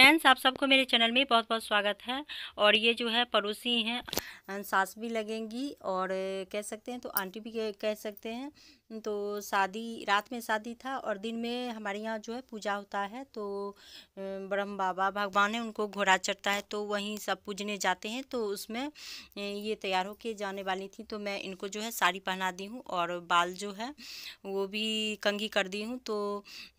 friends आप सबको मेरे चैनल में बहुत बहुत स्वागत है और ये जो है पड़ोसी हैं सास भी लगेंगी और कह सकते हैं तो आंटी भी कह सकते हैं तो शादी रात में शादी था और दिन में हमारे यहाँ जो है पूजा होता है तो ब्रह्म बाबा भगवान है उनको घोड़ा चढ़ता है तो वहीं सब पूजने जाते हैं तो उसमें ये तैयार होके जाने वाली थी तो मैं इनको जो है साड़ी पहना दी हूँ और बाल जो है वो भी कंघी कर दी हूँ तो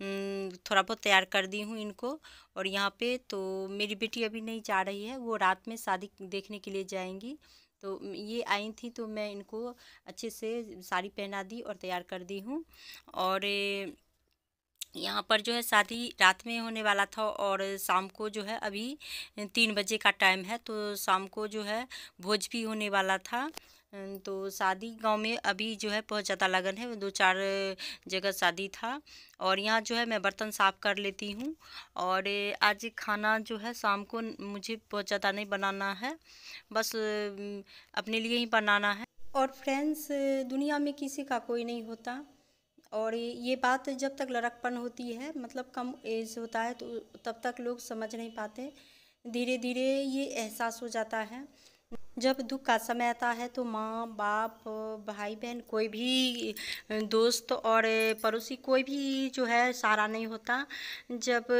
थोड़ा बहुत तैयार कर दी हूँ इनको और यहाँ पे तो मेरी बेटी अभी नहीं जा रही है वो रात में शादी देखने के लिए जाएंगी तो ये आई थी तो मैं इनको अच्छे से साड़ी पहना दी और तैयार कर दी हूँ और यहाँ पर जो है शादी रात में होने वाला था और शाम को जो है अभी तीन बजे का टाइम है तो शाम को जो है भोज भी होने वाला था तो शादी गांव में अभी जो है बहुत ज़्यादा लगन है दो चार जगह शादी था और यहाँ जो है मैं बर्तन साफ़ कर लेती हूँ और आज खाना जो है शाम को मुझे बहुत ज़्यादा नहीं बनाना है बस अपने लिए ही बनाना है और फ्रेंड्स दुनिया में किसी का कोई नहीं होता और ये बात जब तक लड़कपन होती है मतलब कम एज होता है तो तब तक लोग समझ नहीं पाते धीरे धीरे ये एहसास हो जाता है जब दुख का समय आता है तो माँ बाप भाई बहन कोई भी दोस्त और पड़ोसी कोई भी जो है सहारा नहीं होता जब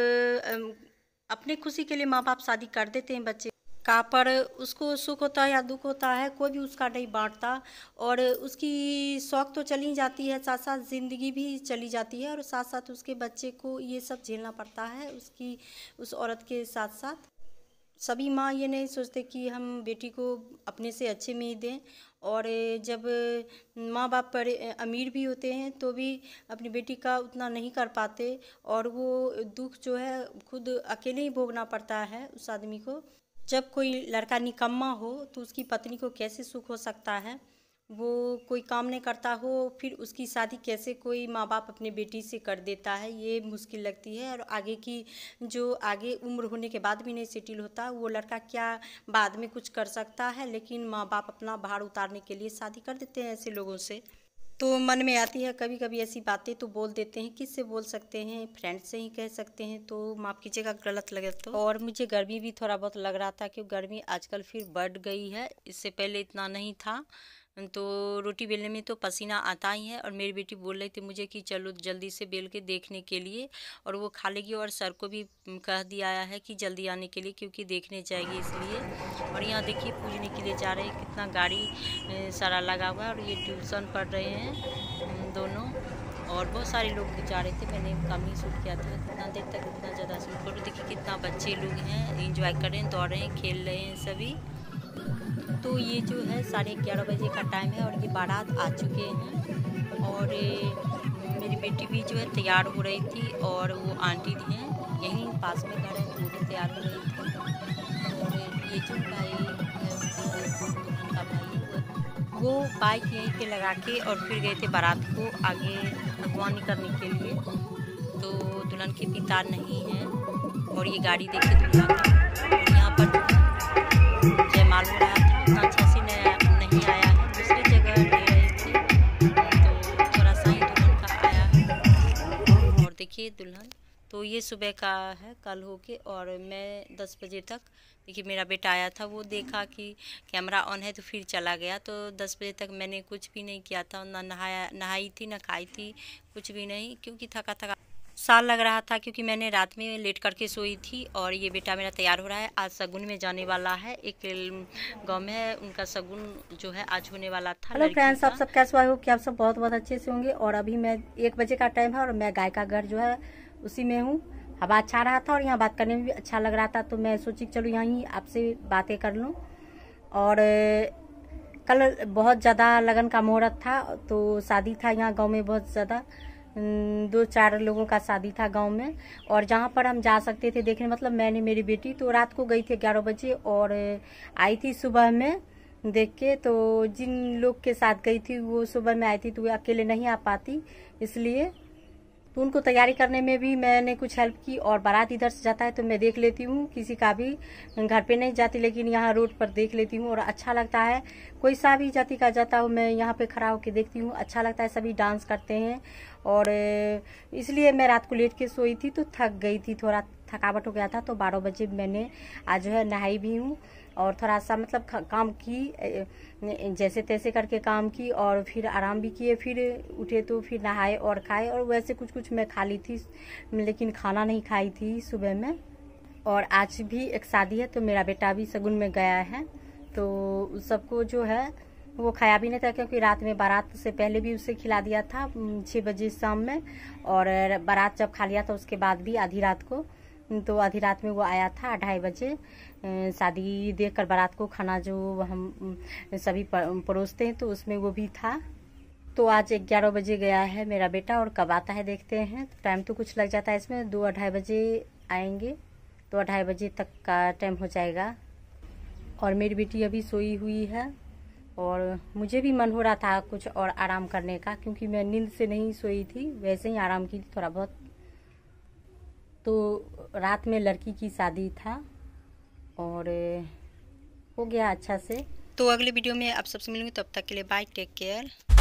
अपने खुशी के लिए माँ बाप शादी कर देते हैं बच्चे का पर उसको सुख होता है या दुख होता है कोई भी उसका नहीं बांटता और उसकी शौक तो चली जाती है साथ साथ ज़िंदगी भी चली जाती है और साथ साथ उसके बच्चे को ये सब झेलना पड़ता है उसकी उस औरत के साथ साथ सभी माँ ये नहीं सोचते कि हम बेटी को अपने से अच्छे में ही दें और जब माँ बाप पढ़े अमीर भी होते हैं तो भी अपनी बेटी का उतना नहीं कर पाते और वो दुख जो है खुद अकेले ही भोगना पड़ता है उस आदमी को जब कोई लड़का निकम्मा हो तो उसकी पत्नी को कैसे सुख हो सकता है वो कोई काम नहीं करता हो फिर उसकी शादी कैसे कोई माँ बाप अपने बेटी से कर देता है ये मुश्किल लगती है और आगे की जो आगे उम्र होने के बाद भी नहीं सेटिल होता वो लड़का क्या बाद में कुछ कर सकता है लेकिन माँ बाप अपना भार उतारने के लिए शादी कर देते हैं ऐसे लोगों से तो मन में आती है कभी कभी ऐसी बातें तो बोल देते हैं किससे बोल सकते हैं फ्रेंड से ही कह सकते हैं तो माफ़ कीजिएगा गलत लगे तो और मुझे गर्मी भी थोड़ा बहुत लग रहा था कि गर्मी आजकल फिर बढ़ गई है इससे पहले इतना नहीं था तो रोटी बेलने में तो पसीना आता ही है और मेरी बेटी बोल रही थी मुझे कि चलो जल्दी से बेल के देखने के लिए और वो खा लेगी और सर को भी कह दिया है कि जल्दी आने के लिए क्योंकि देखने जाएगी इसलिए और यहाँ देखिए पूजने के लिए जा रहे हैं कितना गाड़ी सारा लगा हुआ है और ये ट्यूशन पढ़ रहे हैं दोनों और बहुत सारे लोग जा रहे थे मैंने कम ही शूट किया था कितना देर तक इतना ज़्यादा शूट करो देखिए कितना बच्चे लोग हैं इंजॉय कर रहे हैं दौड़ रहे हैं खेल रहे हैं सभी तो ये जो है साढ़े ग्यारह बजे का टाइम है और ये बारात आ चुके हैं और मेरी बेटी भी जो है तैयार हो रही थी और वो आंटी भी हैं यहीं पास में घर है वो तो भी तैयार हो रही थी और ये जो भाई भाई वो बाइक यहीं पे लगा के और फिर गए थे बारात को आगे अगवानी करने के लिए तो दुल्हन के पिता नहीं हैं और ये गाड़ी देखी दुल्हन नहीं आया है दूसरी जगह तो थोड़ा सा ही दुल्हन का आया है और देखिए दुल्हन तो ये सुबह का है कल हो के और मैं दस बजे तक देखिए मेरा बेटा आया था वो देखा कि कैमरा ऑन है तो फिर चला गया तो दस बजे तक मैंने कुछ भी नहीं किया था ना नहाया नहाई थी ना खाई थी कुछ भी नहीं क्योंकि थका थका साल लग रहा था क्योंकि मैंने रात में लेट करके सोई थी और ये बेटा मेरा तैयार हो रहा है आज सगुन में जाने वाला है एक गाँव में है उनका सगुन जो है आज होने वाला था हेलो फ्रेंड्स आप सब कैसे हो कि आप सब बहुत बहुत अच्छे से होंगे और अभी मैं एक बजे का टाइम है और मैं गाय का घर जो है उसी में हूँ हवा अच्छा रहा था और यहाँ बात करने में भी अच्छा लग रहा था तो मैं सोची चलो यहाँ आपसे बातें कर लूँ और कल बहुत ज़्यादा लगन का मुहूर्त था तो शादी था यहाँ गाँव में बहुत ज़्यादा दो चार लोगों का शादी था गांव में और जहां पर हम जा सकते थे देखने मतलब मैंने मेरी बेटी तो रात को गई थी ग्यारह बजे और आई थी सुबह में देख के तो जिन लोग के साथ गई थी वो सुबह में आई थी तो वो अकेले नहीं आ पाती इसलिए तो उनको तैयारी करने में भी मैंने कुछ हेल्प की और बारात इधर से जाता है तो मैं देख लेती हूँ किसी का भी घर पे नहीं जाती लेकिन यहाँ रोड पर देख लेती हूँ और अच्छा लगता है कोई सा भी जाति का जाता हूँ मैं यहाँ पे खड़ा होकर देखती हूँ अच्छा लगता है सभी डांस करते हैं और इसलिए मैं रात को लेट के सोई थी तो थक गई थी थोड़ा थकावट हो गया था तो बारह बजे मैंने आज जो है नहाई भी हूँ और थोड़ा सा मतलब काम की जैसे तैसे करके काम की और फिर आराम भी किए फिर उठे तो फिर नहाए और खाए और वैसे कुछ कुछ मैं खा ली थी लेकिन खाना नहीं खाई थी सुबह में और आज भी एक शादी है तो मेरा बेटा भी सगुन में गया है तो सबको जो है वो खाया भी नहीं था क्योंकि रात में बारात से पहले भी उसे खिला दिया था छः बजे शाम में और बारात जब खा लिया था उसके बाद भी आधी रात को तो आधी रात में वो आया था ढाई बजे शादी देख कर बारात को खाना जो हम सभी परोसते हैं तो उसमें वो भी था तो आज ग्यारह बजे गया है मेरा बेटा और कब आता है देखते हैं टाइम तो कुछ लग जाता है इसमें दो ढाई बजे आएंगे तो ढाई बजे तक का टाइम हो जाएगा और मेरी बेटी अभी सोई हुई है और मुझे भी मन हो रहा था कुछ और आराम करने का क्योंकि मैं नींद से नहीं सोई थी वैसे ही आराम की थी थोड़ा बहुत तो रात में लड़की की शादी था और हो गया अच्छा से तो अगले वीडियो में आप सबसे मिलूंगी तब तक के लिए बाय टेक केयर